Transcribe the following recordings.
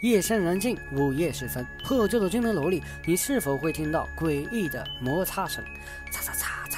夜深人静，午夜时分，破旧的居民楼里，你是否会听到诡异的摩擦声？嚓嚓嚓。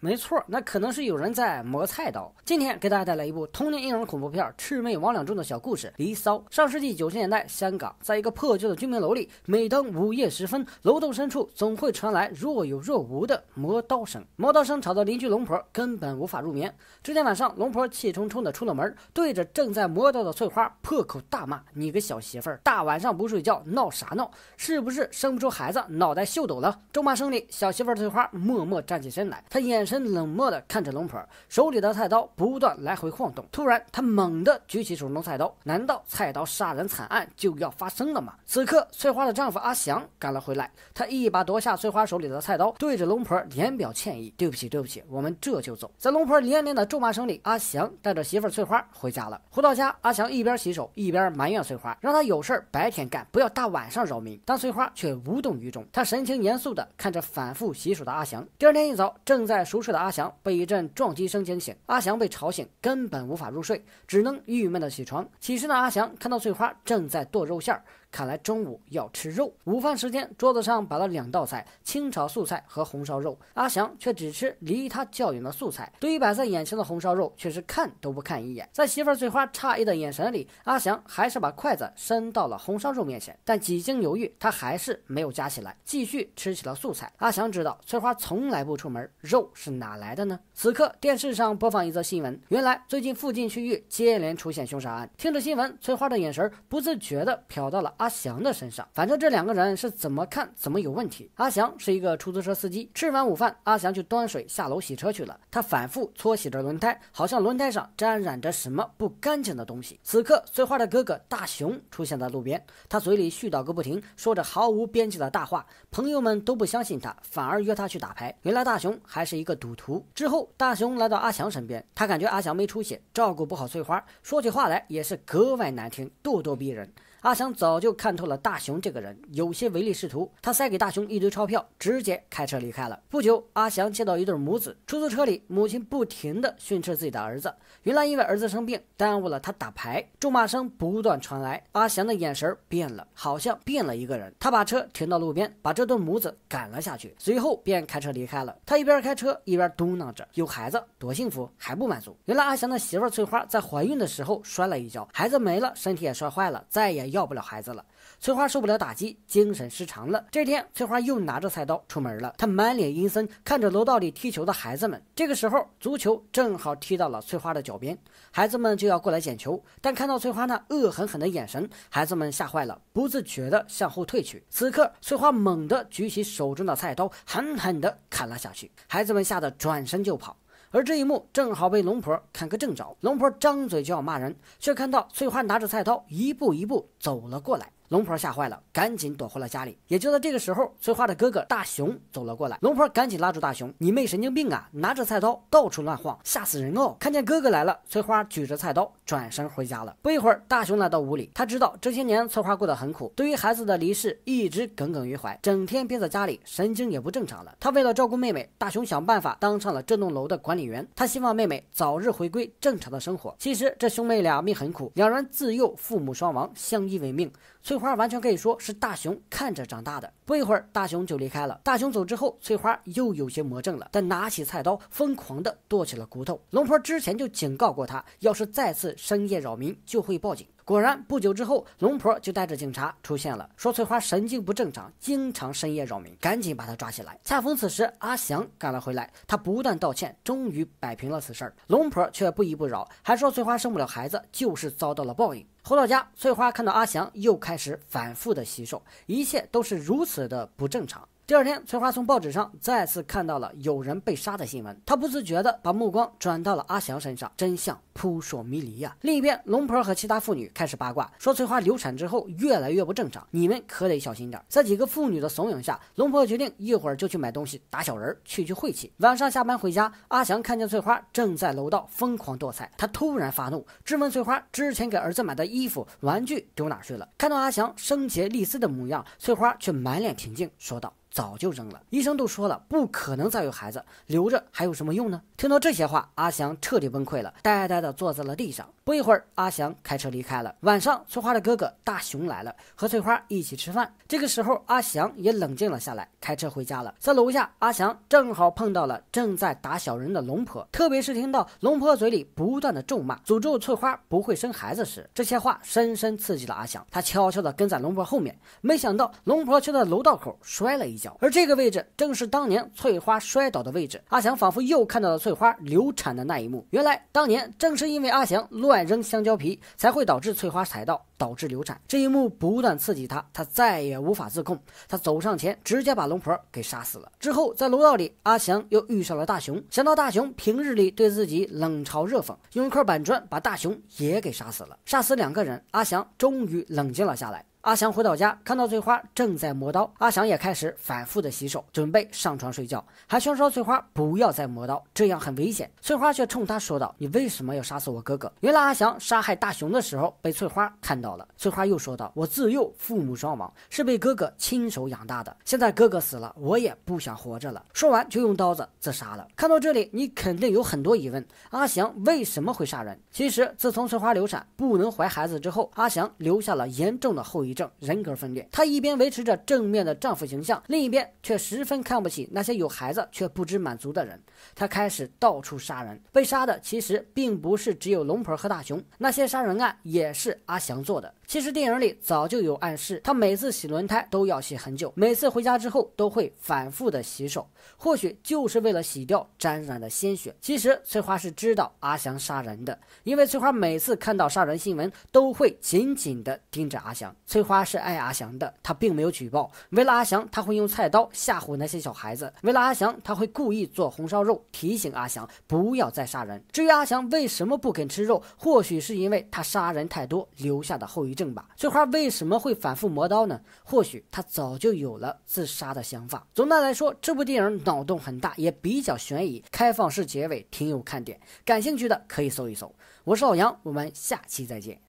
没错，那可能是有人在磨菜刀。今天给大家带来一部童年阴影恐怖片《魑魅魍魉中的小故事·离骚》。上世纪九十年代，香港在一个破旧的居民楼里，每当午夜时分，楼栋深处总会传来若有若无的磨刀声。磨刀声吵得邻居龙婆根本无法入眠。这天晚上，龙婆气冲冲地出了门，对着正在磨刀的翠花破口大骂：“你个小媳妇儿，大晚上不睡觉闹啥闹？是不是生不出孩子，脑袋秀抖了？”咒骂声里，小媳妇翠花默默站起身来，她眼。身冷漠地看着龙婆，手里的菜刀不断来回晃动。突然，他猛地举起手中菜刀，难道菜刀杀人惨案就要发生了吗？此刻，翠花的丈夫阿祥赶了回来，他一把夺下翠花手里的菜刀，对着龙婆连表歉意：“对不起，对不起，我们这就走。”在龙婆连连的咒骂声里，阿祥带着媳妇翠花回家了。回到家，阿祥一边洗手，一边埋怨翠花，让他有事白天干，不要大晚上扰民。但翠花却无动于衷，她神情严肃地看着反复洗手的阿祥。第二天一早，正在熟。熟睡的阿祥被一阵撞击声惊醒，阿祥被吵醒，根本无法入睡，只能郁闷的起床。起身的阿祥看到翠花正在剁肉馅儿。看来中午要吃肉。午饭时间，桌子上摆了两道菜：清炒素菜和红烧肉。阿祥却只吃离他较远的素菜，对于摆在眼前的红烧肉，却是看都不看一眼。在媳妇翠花诧异的眼神里，阿祥还是把筷子伸到了红烧肉面前，但几经犹豫，他还是没有夹起来，继续吃起了素菜。阿祥知道翠花从来不出门，肉是哪来的呢？此刻，电视上播放一则新闻，原来最近附近区域接连出现凶杀案。听着新闻，翠花的眼神不自觉地瞟到了。阿祥的身上，反正这两个人是怎么看怎么有问题。阿祥是一个出租车司机，吃完午饭，阿祥去端水下楼洗车去了。他反复搓洗着轮胎，好像轮胎上沾染着什么不干净的东西。此刻，翠花的哥哥大熊出现在路边，他嘴里絮叨个不停，说着毫无边际的大话。朋友们都不相信他，反而约他去打牌。原来大熊还是一个赌徒。之后，大熊来到阿强身边，他感觉阿强没出息，照顾不好翠花，说起话来也是格外难听，咄咄逼人。阿强早就看透了大雄这个人，有些唯利是图。他塞给大雄一堆钞票，直接开车离开了。不久，阿强接到一对母子，出租车里母亲不停地训斥自己的儿子，原来因为儿子生病耽误了他打牌，咒骂声不断传来。阿强的眼神变了，好像变了一个人。他把车停到路边，把这对母子赶了下去，随后便开车离开了。他一边开车一边嘟囔着：“有孩子多幸福，还不满足？”原来阿强的媳妇翠花在怀孕的时候摔了一跤，孩子没了，身体也摔坏了，再也。要不了孩子了，翠花受不了打击，精神失常了。这天，翠花又拿着菜刀出门了，她满脸阴森，看着楼道里踢球的孩子们。这个时候，足球正好踢到了翠花的脚边，孩子们就要过来捡球，但看到翠花那恶狠狠的眼神，孩子们吓坏了，不自觉地向后退去。此刻，翠花猛地举起手中的菜刀，狠狠地砍了下去，孩子们吓得转身就跑。而这一幕正好被龙婆看个正着，龙婆张嘴就要骂人，却看到翠花拿着菜刀一步一步走了过来。龙婆吓坏了，赶紧躲回了家里。也就在这个时候，翠花的哥哥大熊走了过来。龙婆赶紧拉住大熊：“你妹神经病啊，拿着菜刀到处乱晃，吓死人哦！”看见哥哥来了，翠花举着菜刀转身回家了。不一会儿，大熊来到屋里，他知道这些年翠花过得很苦，对于孩子的离世一直耿耿于怀，整天憋在家里，神经也不正常了。他为了照顾妹妹，大熊想办法当上了这栋楼的管理员。他希望妹妹早日回归正常的生活。其实这兄妹俩命很苦，两人自幼父母双亡，相依为命。翠花完全可以说是大熊看着长大的。不一会儿，大熊就离开了。大熊走之后，翠花又有些魔怔了，但拿起菜刀，疯狂地剁起了骨头。龙婆之前就警告过他，要是再次深夜扰民，就会报警。果然，不久之后，龙婆就带着警察出现了，说翠花神经不正常，经常深夜扰民，赶紧把她抓起来。恰逢此时，阿祥赶了回来，他不断道歉，终于摆平了此事。龙婆却不依不饶，还说翠花生不了孩子，就是遭到了报应。回到家，翠花看到阿祥又开始反复的洗手，一切都是如此的不正常。第二天，翠花从报纸上再次看到了有人被杀的新闻，她不自觉地把目光转到了阿祥身上。真相扑朔迷离呀！另一边，龙婆和其他妇女开始八卦，说翠花流产之后越来越不正常，你们可得小心点在几个妇女的怂恿下，龙婆决定一会儿就去买东西打小人，去去晦气。晚上下班回家，阿祥看见翠花正在楼道疯狂剁菜，他突然发怒，质问翠花之前给儿子买的衣衣服、玩具丢哪去了？看到阿强生劫丽斯的模样，翠花却满脸平静，说道。早就扔了，医生都说了，不可能再有孩子，留着还有什么用呢？听到这些话，阿祥彻底崩溃了，呆呆的坐在了地上。不一会儿，阿祥开车离开了。晚上，翠花的哥哥大雄来了，和翠花一起吃饭。这个时候，阿祥也冷静了下来，开车回家了。在楼下，阿祥正好碰到了正在打小人的龙婆。特别是听到龙婆嘴里不断的咒骂、诅咒翠花不会生孩子时，这些话深深刺激了阿祥。他悄悄地跟在龙婆后面，没想到龙婆却在楼道口摔了一跤。而这个位置正是当年翠花摔倒的位置。阿强仿佛又看到了翠花流产的那一幕。原来当年正是因为阿强乱扔香蕉皮，才会导致翠花踩到，导致流产。这一幕不断刺激他，他再也无法自控。他走上前，直接把龙婆给杀死了。之后在楼道里，阿强又遇上了大熊。想到大熊平日里对自己冷嘲热讽，用一块板砖把大熊也给杀死了。杀死两个人，阿强终于冷静了下来。阿翔回到家，看到翠花正在磨刀，阿翔也开始反复的洗手，准备上床睡觉，还劝说翠花不要再磨刀，这样很危险。翠花却冲他说道：“你为什么要杀死我哥哥？”原来阿翔杀害大雄的时候被翠花看到了。翠花又说道：“我自幼父母双亡，是被哥哥亲手养大的。现在哥哥死了，我也不想活着了。”说完就用刀子自杀了。看到这里，你肯定有很多疑问：阿翔为什么会杀人？其实自从翠花流产不能怀孩子之后，阿翔留下了严重的后遗症。正人格分裂，她一边维持着正面的丈夫形象，另一边却十分看不起那些有孩子却不知满足的人。她开始到处杀人，被杀的其实并不是只有龙婆和大雄，那些杀人案也是阿祥做的。其实电影里早就有暗示，他每次洗轮胎都要洗很久，每次回家之后都会反复的洗手，或许就是为了洗掉沾染的鲜血。其实翠花是知道阿祥杀人的，因为翠花每次看到杀人新闻都会紧紧的盯着阿祥。翠花是爱阿祥的，她并没有举报，为了阿祥，他会用菜刀吓唬那些小孩子，为了阿祥，他会故意做红烧肉提醒阿祥不要再杀人。至于阿祥为什么不肯吃肉，或许是因为他杀人太多留下的后遗。正吧，翠花为什么会反复磨刀呢？或许她早就有了自杀的想法。总的来说，这部电影脑洞很大，也比较悬疑，开放式结尾挺有看点。感兴趣的可以搜一搜。我是老杨，我们下期再见。